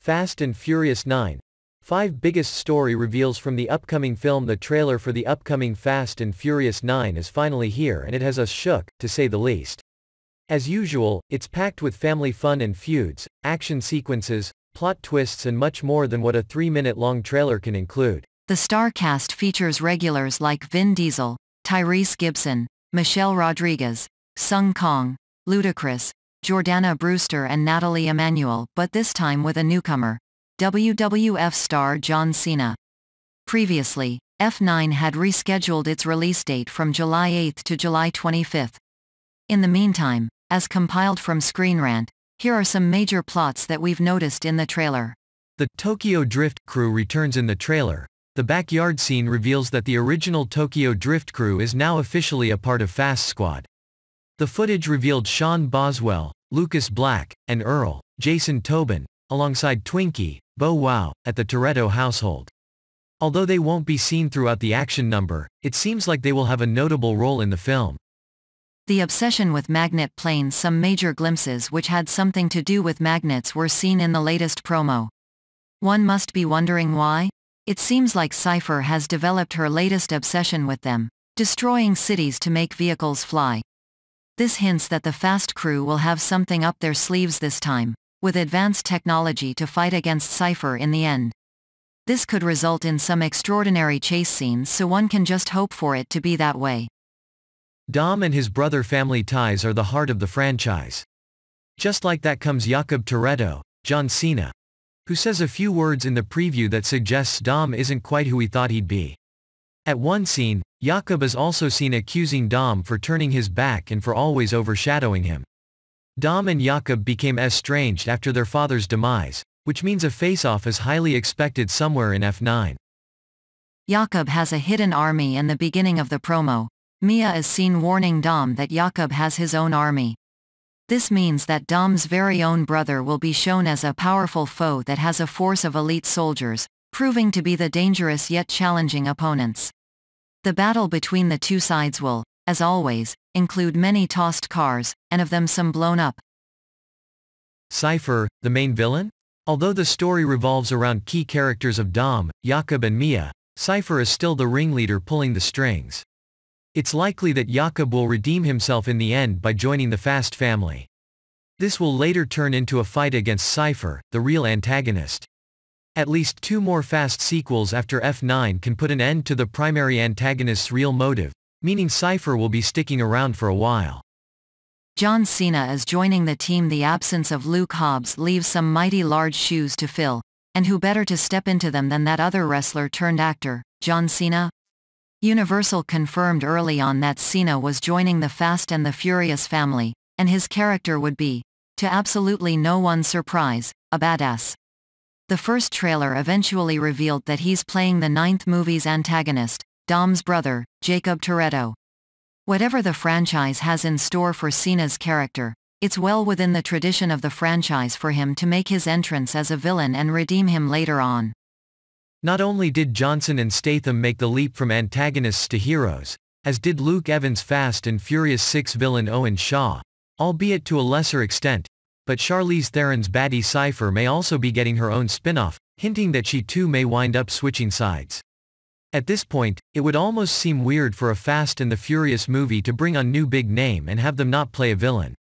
Fast and Furious 9. 5 biggest story reveals from the upcoming film The trailer for the upcoming Fast and Furious 9 is finally here and it has us shook, to say the least. As usual, it's packed with family fun and feuds, action sequences, plot twists and much more than what a 3-minute-long trailer can include. The star cast features regulars like Vin Diesel, Tyrese Gibson, Michelle Rodriguez, Sung Kong, Ludacris, Jordana Brewster and Natalie Emanuel, but this time with a newcomer. WWF star John Cena. Previously, F9 had rescheduled its release date from July 8 to July 25. In the meantime, as compiled from Screen Rant, here are some major plots that we've noticed in the trailer. The Tokyo Drift crew returns in the trailer. The backyard scene reveals that the original Tokyo Drift crew is now officially a part of Fast Squad. The footage revealed Sean Boswell, Lucas Black, and Earl, Jason Tobin, alongside Twinkie, Bo Wow, at the Toretto household. Although they won't be seen throughout the action number, it seems like they will have a notable role in the film. The obsession with magnet planes some major glimpses which had something to do with magnets were seen in the latest promo. One must be wondering why? It seems like Cypher has developed her latest obsession with them, destroying cities to make vehicles fly. This hints that the FAST crew will have something up their sleeves this time, with advanced technology to fight against Cypher in the end. This could result in some extraordinary chase scenes so one can just hope for it to be that way. Dom and his brother family ties are the heart of the franchise. Just like that comes Jakob Toretto, John Cena, who says a few words in the preview that suggests Dom isn't quite who he thought he'd be. At one scene, Jakob is also seen accusing Dom for turning his back and for always overshadowing him. Dom and Jakob became estranged after their father's demise, which means a face-off is highly expected somewhere in F9. Jakob has a hidden army in the beginning of the promo. Mia is seen warning Dom that Jakob has his own army. This means that Dom's very own brother will be shown as a powerful foe that has a force of elite soldiers, proving to be the dangerous yet challenging opponents. The battle between the two sides will, as always, include many tossed cars, and of them some blown up. Cypher, the main villain? Although the story revolves around key characters of Dom, Jakob and Mia, Cypher is still the ringleader pulling the strings. It's likely that Jakob will redeem himself in the end by joining the Fast family. This will later turn into a fight against Cypher, the real antagonist. At least two more fast sequels after F9 can put an end to the primary antagonist's real motive, meaning Cypher will be sticking around for a while. John Cena is joining the team the absence of Luke Hobbs leaves some mighty large shoes to fill, and who better to step into them than that other wrestler-turned-actor, John Cena? Universal confirmed early on that Cena was joining the Fast and the Furious family, and his character would be, to absolutely no one's surprise, a badass. The first trailer eventually revealed that he's playing the ninth movie's antagonist, Dom's brother, Jacob Toretto. Whatever the franchise has in store for Cena's character, it's well within the tradition of the franchise for him to make his entrance as a villain and redeem him later on. Not only did Johnson and Statham make the leap from antagonists to heroes, as did Luke Evans' Fast and Furious 6 villain Owen Shaw, albeit to a lesser extent, but Charlize Theron's baddie Cypher may also be getting her own spin-off, hinting that she too may wind up switching sides. At this point, it would almost seem weird for a Fast and the Furious movie to bring on new big name and have them not play a villain.